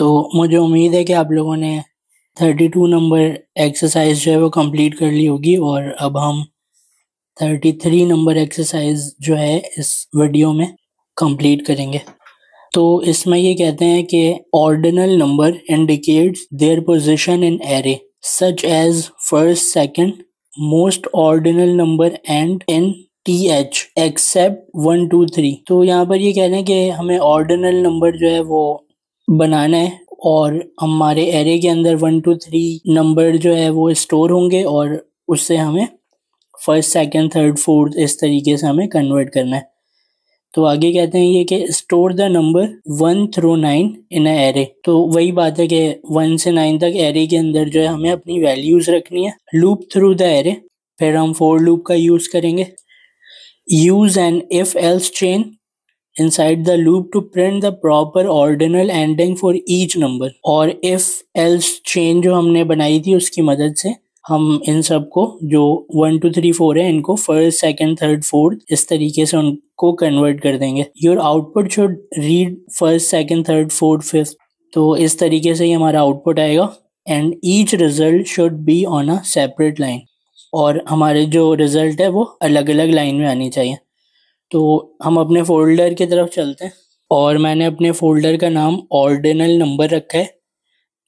तो मुझे उम्मीद है कि आप लोगों ने 32 नंबर एक्सरसाइज जो है वो कंप्लीट कर ली होगी और अब हम 33 नंबर एक्सरसाइज जो है इस वीडियो में कंप्लीट करेंगे तो इसमें ये कहते हैं कि ordinal number indicates their position in array such as first second most ordinal number end in T H except one two three तो यहाँ पर ये कह रहे हैं कि हमें ऑर्डिनल नंबर जो है वो बनाना है और हमारे एरे के अंदर वन टू थ्री नंबर जो है वो स्टोर होंगे और उससे हमें फर्स्ट सेकंड थर्ड फोर्थ इस तरीके से हमें कन्वर्ट करना है तो आगे कहते हैं ये कि store the number one through nine in a array तो वही बात है कि वन से नाइन तक एरे के अंदर जो है हमें अपनी वैल्यूज़ रखनी है लूप थ्रू द एरे फिर हम फोर लूप का यूज़ करेंगे use an if else chain inside the loop to print the proper ordinal ending for each number और if else chain जो हमने बनाई थी उसकी मदद से हम इन सब को जो वन टू थ्री फोर है इनको फर्स्ट सेकंड थर्ड फोर्थ इस तरीके से उनको कन्वर्ट कर देंगे your output should read first second third fourth fifth तो इस तरीके से ही हमारा आउटपुट आएगा and each result should be on a separate line और हमारे जो रिजल्ट है वो अलग अलग लाइन में आनी चाहिए तो हम अपने फोल्डर की तरफ चलते हैं और मैंने अपने फोल्डर का नाम ऑर्डिनल नंबर रखा है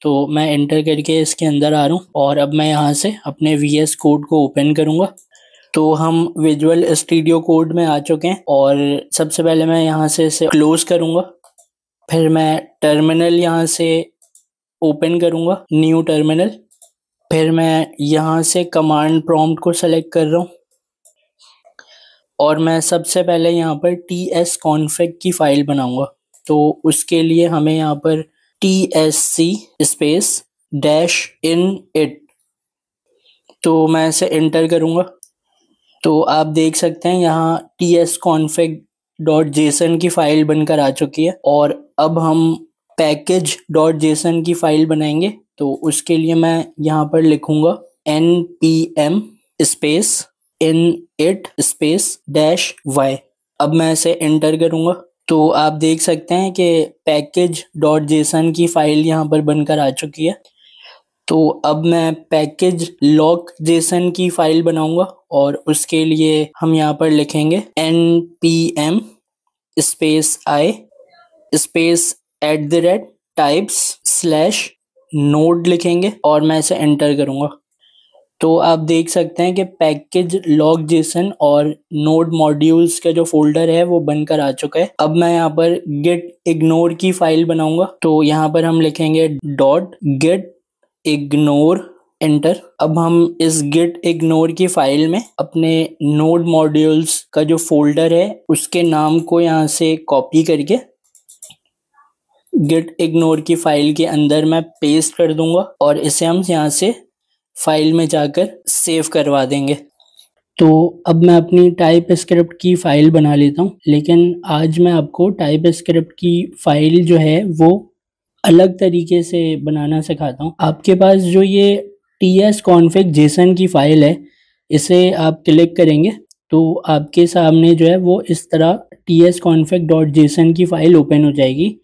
तो मैं एंटर करके इसके अंदर आ रहा हूँ और अब मैं यहाँ से अपने वी एस कोड को ओपन करूँगा तो हम विजुअल स्टूडियो कोड में आ चुके हैं और सबसे पहले मैं यहाँ से इसे क्लोज करूँगा फिर मैं टर्मिनल यहाँ से ओपन करूँगा न्यू टर्मिनल फिर मैं यहाँ से कमांड प्रॉम्प्ट को सेलेक्ट कर रहा हूँ और मैं सबसे पहले यहाँ पर टी एस कॉन्फेक्ट की फाइल बनाऊंगा तो उसके लिए हमें यहाँ पर T S C space dash init तो मैं इसे एंटर करूँगा तो आप देख सकते हैं यहाँ T S config dot JSON की फाइल बनकर आ चुकी है और अब हम पैकेज डॉट जेसन की फाइल बनाएंगे तो उसके लिए मैं यहाँ पर लिखूँगा N P M space init space dash Y अब मैं इसे एंटर करूँगा तो आप देख सकते हैं कि पैकेज डॉट जेसन की फ़ाइल यहाँ पर बनकर आ चुकी है तो अब मैं पैकेज लॉक जेसन की फ़ाइल बनाऊंगा और उसके लिए हम यहाँ पर लिखेंगे N P M space I space at the rate types slash node लिखेंगे और मैं इसे एंटर करूँगा तो आप देख सकते हैं कि पैकेज लॉग जेसन और नोड मॉड्यूल्स का जो फोल्डर है वो बनकर आ चुका है अब मैं यहाँ पर गेट इग्नोर की फाइल बनाऊंगा तो यहाँ पर हम लिखेंगे डॉट गेट इग्नोर एंटर अब हम इस गिट इग्नोर की फाइल में अपने नोड मॉड्यूल्स का जो फोल्डर है उसके नाम को यहाँ से कॉपी करके गिट इग्नोर की फाइल के अंदर मैं पेस्ट कर दूंगा और इसे हम यहाँ से फाइल में जाकर सेव करवा देंगे तो अब मैं अपनी टाइप स्क्रिप्ट की फ़ाइल बना लेता हूँ लेकिन आज मैं आपको टाइप स्क्रिप्ट की फ़ाइल जो है वो अलग तरीके से बनाना सिखाता हूँ आपके पास जो ये टी एस कॉन्फिक जेसन की फ़ाइल है इसे आप क्लिक करेंगे तो आपके सामने जो है वो इस तरह T S config dot JSON की फ़ाइल ओपन हो जाएगी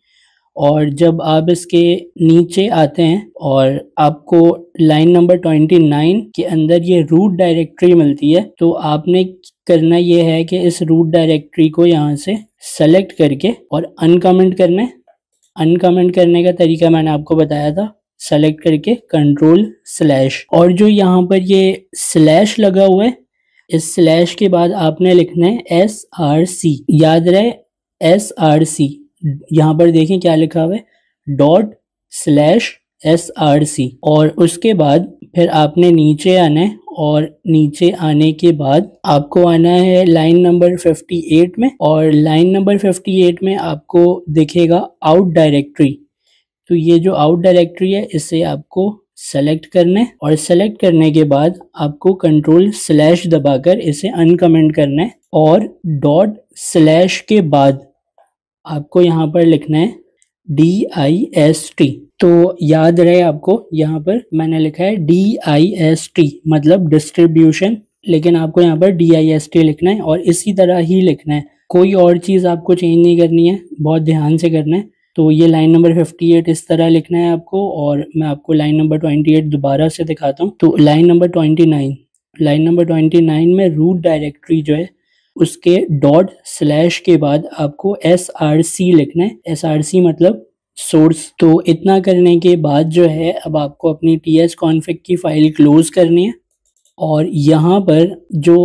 और जब आप इसके नीचे आते हैं और आपको लाइन नंबर ट्वेंटी नाइन के अंदर ये रूट डायरेक्टरी मिलती है तो आपने करना ये है कि इस रूट डायरेक्टरी को यहाँ से सेलेक्ट करके और अनकमेंट करना है अनकमेंट करने का तरीका मैंने आपको बताया था सेलेक्ट करके कंट्रोल स्लैश और जो यहाँ पर ये स्लैश लगा हुआ है इस स्लैश के बाद आपने लिखना है एस आर सी याद रहे एस आर सी यहाँ पर देखें क्या लिखा हुआ है dot slash S R C और उसके बाद फिर आपने नीचे आना है और नीचे आने के बाद आपको आना है लाइन नंबर 58 में और लाइन नंबर 58 में आपको दिखेगा आउट डायरेक्टरी तो ये जो आउट डायरेक्टरी है इसे आपको सेलेक्ट करना है और सेलेक्ट करने के बाद आपको कंट्रोल स्लैश दबाकर इसे अनकमेंट करना है और डॉट स्लैश के बाद आपको यहाँ पर लिखना है डी आई एस टी तो याद रहे आपको यहाँ पर मैंने लिखा है डी आई एस टी मतलब डिस्ट्रीब्यूशन लेकिन आपको यहाँ पर डी आई एस टी लिखना है और इसी तरह ही लिखना है कोई और चीज़ आपको चेंज नहीं करनी है बहुत ध्यान से करना है तो ये लाइन नंबर 58 इस तरह लिखना है आपको और मैं आपको लाइन नंबर 28 दोबारा से दिखाता हूँ तो लाइन नंबर 29 लाइन नंबर 29 में रूट डायरेक्टरी जो है उसके डॉट स्लैश के बाद आपको एस आर सी लिखना है एस आर सी मतलब सोर्स तो इतना करने के बाद जो है अब आपको अपनी टी एस कॉन्फिक की फाइल क्लोज करनी है और यहाँ पर जो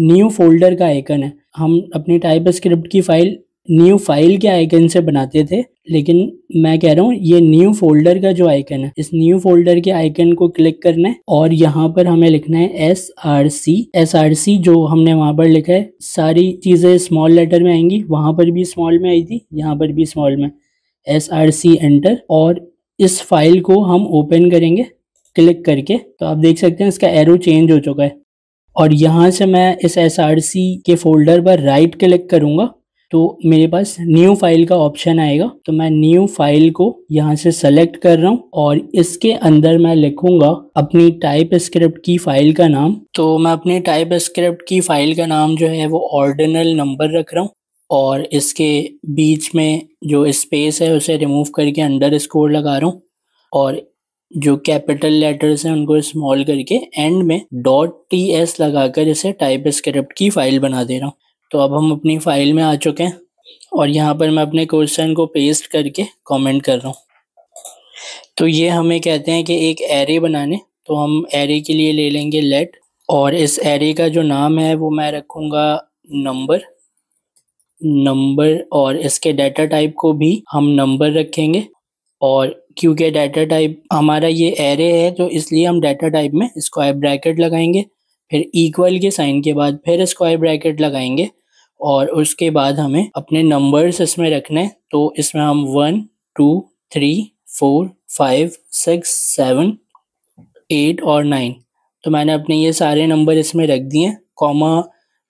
न्यू फोल्डर का आइकन है हम अपनी टाइप स्क्रिप्ट की फाइल न्यू फाइल के आइकन से बनाते थे लेकिन मैं कह रहा हूँ ये न्यू फोल्डर का जो आइकन है इस न्यू फोल्डर के आइकन को क्लिक करना है और यहाँ पर हमें लिखना है S R C S R C जो हमने वहां पर लिखा है सारी चीज़ें स्मॉल लेटर में आएंगी वहां पर भी स्मॉल में आई थी यहाँ पर भी स्मॉल में एस आर सी एंटर और इस फाइल को हम ओपन करेंगे क्लिक करके तो आप देख सकते हैं इसका एरो चेंज हो चुका है और यहाँ से मैं इस एस आर सी के फोल्डर पर राइट क्लिक करूंगा तो मेरे पास न्यू फाइल का ऑप्शन आएगा तो मैं न्यू फाइल को यहाँ से सेलेक्ट कर रहा हूँ और इसके अंदर मैं लिखूंगा अपनी टाइप स्क्रिप्ट की फाइल का नाम तो मैं अपनी टाइप स्क्रिप्ट की फाइल का नाम जो है वो ऑर्डिनल नंबर रख रहा हूँ और इसके बीच में जो स्पेस है उसे रिमूव करके अंडर स्कोर लगा रहा हूँ और जो कैपिटल लेटर्स हैं उनको स्मॉल करके एंड में डॉट टी एस लगा कर इसे टाइप स्क्रिप्ट की फाइल बना दे रहा हूँ तो अब हम अपनी फाइल में आ चुके हैं और यहाँ पर मैं अपने क्वेश्चन को पेस्ट करके कमेंट कर रहा हूँ तो ये हमें कहते हैं कि एक एरे बनाने तो हम एरे के लिए ले लेंगे लेट और इस एरे का जो नाम है वो मैं रखूँगा नंबर नंबर और इसके डाटा टाइप को भी हम नंबर रखेंगे और क्योंकि डाटा टाइप हमारा ये एरे है तो इसलिए हम डाटा टाइप में स्क्वायर ब्रैकेट लगाएंगे फिर इक्वल के साइन के बाद फिर स्क्वायर ब्रैकेट लगाएंगे और उसके बाद हमें अपने नंबर्स इसमें रखने तो इसमें हम one two three four five six seven eight और नाइन तो मैंने अपने ये सारे नंबर इसमें रख दिए कॉमा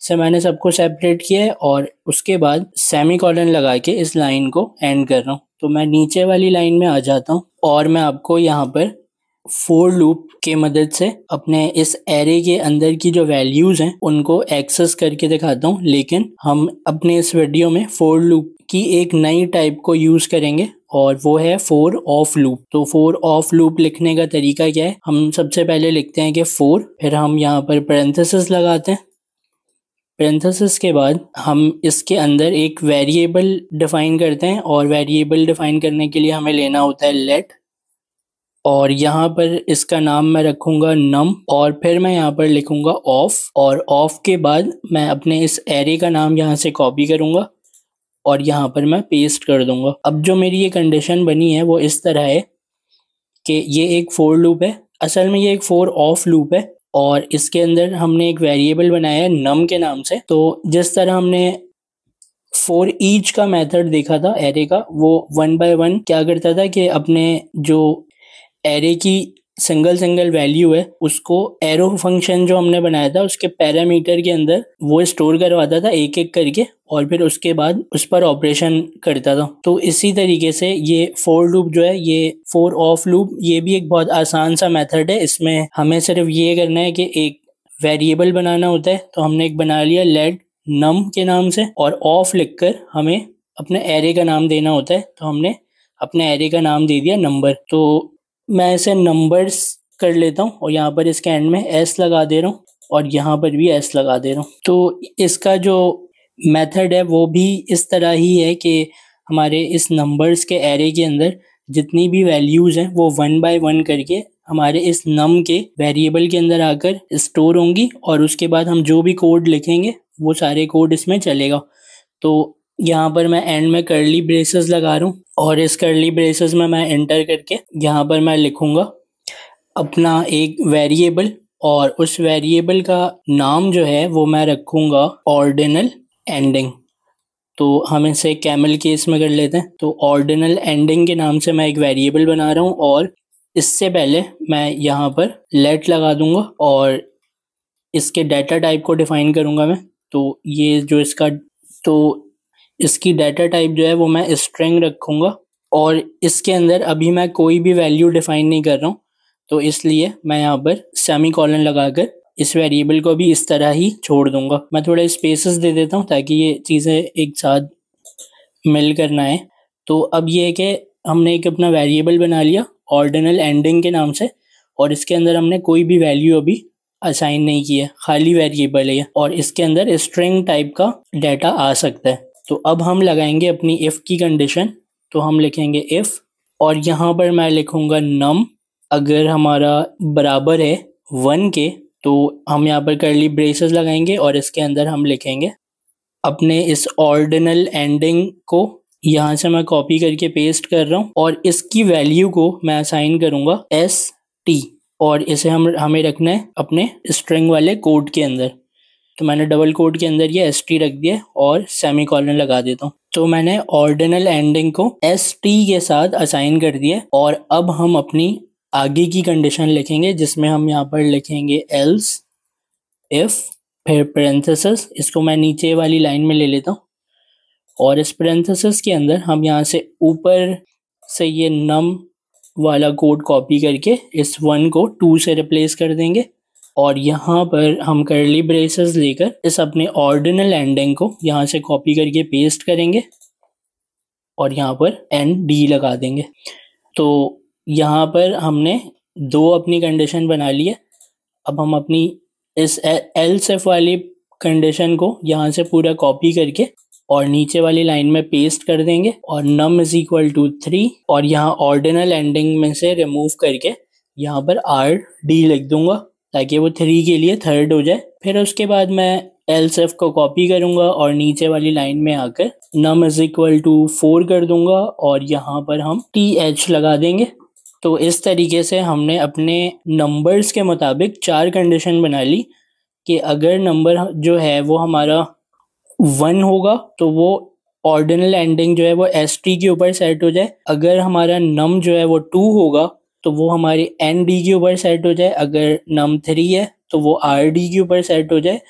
से मैंने सबको सेपरेट किया है और उसके बाद सेमी कॉलन लगा के इस लाइन को एंड कर रहा हूँ तो मैं नीचे वाली लाइन में आ जाता हूँ और मैं आपको यहाँ पर फोर लूप के मदद से अपने इस एरे के अंदर की जो वैल्यूज हैं उनको एक्सेस करके दिखाता हूँ लेकिन हम अपने इस वीडियो में फोर लूप की एक नई टाइप को यूज़ करेंगे और वो है फोर ऑफ लूप तो फोर ऑफ लूप लिखने का तरीका क्या है हम सबसे पहले लिखते हैं कि फोर फिर हम यहाँ पर पेरेंथेसिस लगाते हैं पेरेंथेसिस के बाद हम इसके अंदर एक वेरिएबल डिफाइन करते हैं और वेरिएबल डिफाइन करने के लिए हमें लेना होता है लेट और यहाँ पर इसका नाम मैं रखूंगा नम और फिर मैं यहाँ पर लिखूंगा ऑफ और ऑफ के बाद मैं अपने इस एरे का नाम यहाँ से कॉपी करूंगा और यहाँ पर मैं पेस्ट कर दूंगा अब जो मेरी ये कंडीशन बनी है वो इस तरह है कि ये एक फोर लूप है असल में ये एक फोर ऑफ लूप है और इसके अंदर हमने एक वेरिएबल बनाया है नम के नाम से तो जिस तरह हमने फोर ईच का मेथड देखा था एरे का वो वन बाय वन क्या करता था कि अपने जो एरे की सिंगल सिंगल वैल्यू है उसको एरो फंक्शन जो हमने बनाया था उसके पैरामीटर के अंदर वो स्टोर करवाता था एक एक करके और फिर उसके बाद उस पर ऑपरेशन करता था तो इसी तरीके से ये फोर लूप जो है ये फोर ऑफ लूप ये भी एक बहुत आसान सा मेथड है इसमें हमें सिर्फ ये करना है कि एक वेरिएबल बनाना होता है तो हमने एक बना लिया लेड नम के नाम से और ऑफ लिखकर हमें अपने एरे का नाम देना होता है तो हमने अपने एरे का नाम दे दिया नंबर तो मैं इसे नंबर्स कर लेता हूँ और यहाँ पर इसके एंड में एस लगा दे रहा हूँ और यहाँ पर भी एस लगा दे रहा हूँ तो इसका जो मेथड है वो भी इस तरह ही है कि हमारे इस नंबर्स के एरे के अंदर जितनी भी वैल्यूज़ हैं वो वन बाय वन करके हमारे इस नम के वेरिएबल के अंदर आकर स्टोर होंगी और उसके बाद हम जो भी कोड लिखेंगे वो सारे कोड इसमें चलेगा तो यहाँ पर मैं एंड में करली ब्रेसेस लगा रहा हूँ और इस करली ब्रेसेस में मैं एंटर करके यहाँ पर मैं लिखूँगा अपना एक वेरिएबल और उस वेरिएबल का नाम जो है वो मैं रखूँगा ऑर्डिनल एंडिंग तो हम इसे कैमल केस में कर लेते हैं तो ऑर्डिनल एंडिंग के नाम से मैं एक वेरिएबल बना रहा हूँ और इससे पहले मैं यहाँ पर लेट लगा दूँगा और इसके डाटा टाइप को डिफाइन करूँगा मैं तो ये जो इसका तो इसकी डाटा टाइप जो है वो मैं स्ट्रिंग रखूँगा और इसके अंदर अभी मैं कोई भी वैल्यू डिफाइन नहीं कर रहा हूँ तो इसलिए मैं यहाँ पर सेमी कॉलन लगाकर इस वेरिएबल को भी इस तरह ही छोड़ दूंगा मैं थोड़े स्पेसेस दे देता हूँ ताकि ये चीज़ें एक साथ मिल कर ना आए तो अब ये है कि हमने एक अपना वेरिएबल बना लिया ऑर्डिनल एंडिंग के नाम से और इसके अंदर हमने कोई भी वैल्यू अभी असाइन नहीं किया है खाली वेरिएबल है और इसके अंदर स्ट्रिंग टाइप का डाटा आ सकता है तो अब हम लगाएंगे अपनी इफ़ की कंडीशन तो हम लिखेंगे इफ़ और यहाँ पर मैं लिखूंगा नम अगर हमारा बराबर है वन के तो हम यहाँ पर करली ब्रेसेस लगाएंगे और इसके अंदर हम लिखेंगे अपने इस ऑर्डिनल एंडिंग को यहाँ से मैं कॉपी करके पेस्ट कर रहा हूँ और इसकी वैल्यू को मैं असाइन करूँगा एस टी और इसे हम हमें रखना है अपने स्ट्रिंग वाले कोड के अंदर तो मैंने डबल कोड के अंदर ये एस टी रख दिया और सेमी कॉलन लगा देता हूँ तो मैंने ऑर्डिनल एंडिंग को एस टी के साथ असाइन कर दिया और अब हम अपनी आगे की कंडीशन लिखेंगे जिसमें हम यहाँ पर लिखेंगे एल्स इफ फिर पेरेंथेसिस इसको मैं नीचे वाली लाइन में ले लेता हूँ और इस पेरेंथेसिस के अंदर हम यहाँ से ऊपर से ये नम वाला कोड कॉपी करके इस वन को टू से रिप्लेस कर देंगे और यहाँ पर हम करली ब्रेसेस लेकर इस अपने ऑर्डिनल एंडिंग को यहाँ से कॉपी करके पेस्ट करेंगे और यहाँ पर एन डी लगा देंगे तो यहाँ पर हमने दो अपनी कंडीशन बना ली है अब हम अपनी इस एल सेफ वाली कंडीशन को यहाँ से पूरा कॉपी करके और नीचे वाली लाइन में पेस्ट कर देंगे और num is equal to three और यहाँ ऑर्डिनल एंडिंग में से रिमूव करके यहाँ पर आर डी लिख दूंगा ताकि वो थ्री के लिए थर्ड हो जाए फिर उसके बाद मैं एल्स एफ को कॉपी करूंगा और नीचे वाली लाइन में आकर num is equal to four कर दूंगा और यहाँ पर हम टी एच लगा देंगे तो इस तरीके से हमने अपने नंबर्स के मुताबिक चार कंडीशन बना ली कि अगर नंबर जो है वो हमारा वन होगा तो वो ऑर्डिनल एंडिंग जो है वो एस टी के ऊपर सेट हो जाए अगर हमारा नम जो है वो टू होगा तो वो हमारी एन डी के ऊपर सेट हो जाए अगर नम थ्री है तो वो आर डी के ऊपर सेट हो जाए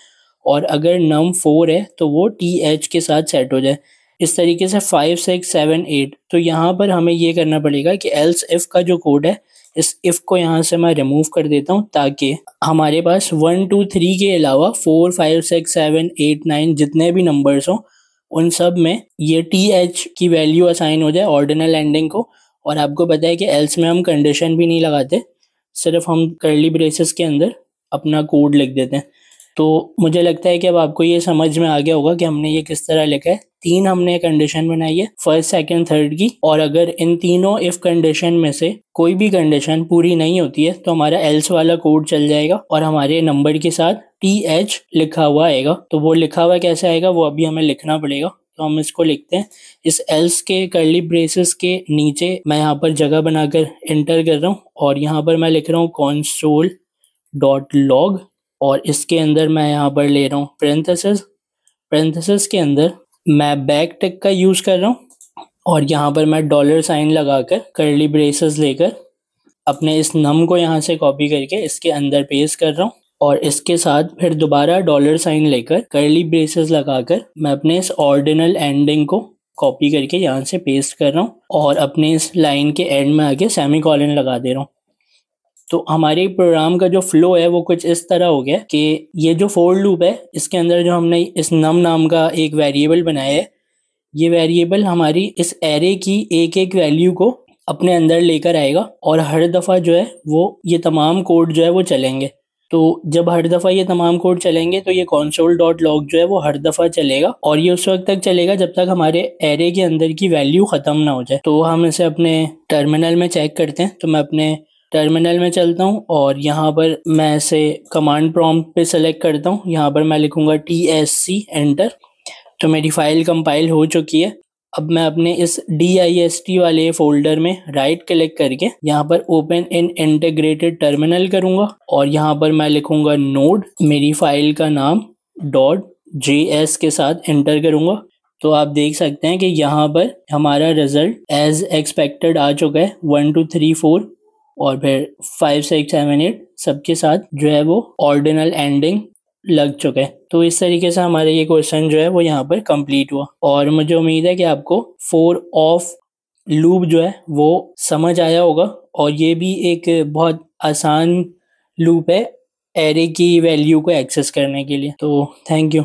और अगर नम फोर है तो वो टी एच के साथ सेट हो जाए इस तरीके से फाइव सिक्स सेवन एट तो यहाँ पर हमें ये करना पड़ेगा कि एल्स इफ़ का जो कोड है इस इफ़ को यहाँ से मैं रिमूव कर देता हूँ ताकि हमारे पास वन टू थ्री के अलावा four five six seven eight nine जितने भी नंबर्स हों उन सब में ये टी एच की वैल्यू असाइन हो जाए ऑर्डिनल एंडिंग को और आपको पता है कि एल्स में हम कंडीशन भी नहीं लगाते सिर्फ हम करली ब्रेसेस के अंदर अपना कोड लिख देते हैं तो मुझे लगता है कि अब आपको ये समझ में आ गया होगा कि हमने ये किस तरह लिखा है तीन हमने कंडीशन बनाई है फर्स्ट सेकंड थर्ड की और अगर इन तीनों इफ कंडीशन में से कोई भी कंडीशन पूरी नहीं होती है तो हमारा एल्स वाला कोड चल जाएगा और हमारे नंबर के साथ टी एच लिखा हुआ आएगा तो वो लिखा हुआ कैसे आएगा वो अभी हमें लिखना पड़ेगा तो हम इसको लिखते हैं इस एल्स के करली ब्रेसेस के नीचे मैं यहाँ पर जगह बनाकर एंटर कर रहा हूँ और यहाँ पर मैं लिख रहा हूँ कॉन्सोल डॉट लॉग और इसके अंदर मैं यहाँ पर ले रहा हूँ प्रेंथेसिस प्रेंथेसिस के अंदर मैं बैक टेक का यूज़ कर रहा हूँ और यहाँ पर मैं डॉलर साइन लगाकर करली ब्रेसेस लेकर अपने इस नम को यहाँ से कॉपी करके इसके अंदर पेस्ट कर रहा हूँ और इसके साथ फिर दोबारा डॉलर साइन लेकर करली ब्रेसेस लगाकर मैं अपने इस ऑर्डिनल एंडिंग को कॉपी करके यहाँ से पेस्ट कर रहा हूँ और अपने इस लाइन के एंड में आके सेमी कॉलन लगा दे रहा हूँ तो हमारे प्रोग्राम का जो फ्लो है वो कुछ इस तरह हो गया कि ये जो फोर लूप है इसके अंदर जो हमने इस नम नाम का एक वेरिएबल बनाया है ये वेरिएबल हमारी इस एरे की एक एक वैल्यू को अपने अंदर लेकर आएगा और हर दफ़ा जो है वो ये तमाम कोड जो है वो चलेंगे तो जब हर दफ़ा ये तमाम कोड चलेंगे तो ये कॉन्सोल डॉट लॉग जो है वो हर दफ़ा चलेगा और ये उस वक्त तक चलेगा जब तक हमारे एरे के अंदर की वैल्यू ख़त्म ना हो जाए तो हम इसे अपने टर्मिनल में चेक करते हैं तो मैं अपने टर्मिनल में चलता हूँ और यहाँ पर मैं इसे कमांड प्रॉम पे सेलेक्ट करता हूँ यहाँ पर मैं लिखूँगा टी एस सी एंटर तो मेरी फ़ाइल कंपाइल हो चुकी है अब मैं अपने इस डी वाले फोल्डर में राइट क्लिक करके यहाँ पर ओपन इन इंटीग्रेटेड टर्मिनल करूंगा और यहाँ पर मैं लिखूंगा नोड मेरी फाइल का नाम डॉट जे के साथ एंटर करूंगा तो आप देख सकते हैं कि यहाँ पर हमारा रिजल्ट एज एक्सपेक्टेड आ चुका है वन टू थ्री फोर और फिर फाइव सिक्स सेवन एट सबके साथ जो है वो ऑर्डिनल एंडिंग लग चुका है तो इस तरीके से हमारे ये क्वेश्चन जो है वो यहाँ पर कंप्लीट हुआ और मुझे उम्मीद है कि आपको फोर ऑफ लूप जो है वो समझ आया होगा और ये भी एक बहुत आसान लूप है एरे की वैल्यू को एक्सेस करने के लिए तो थैंक यू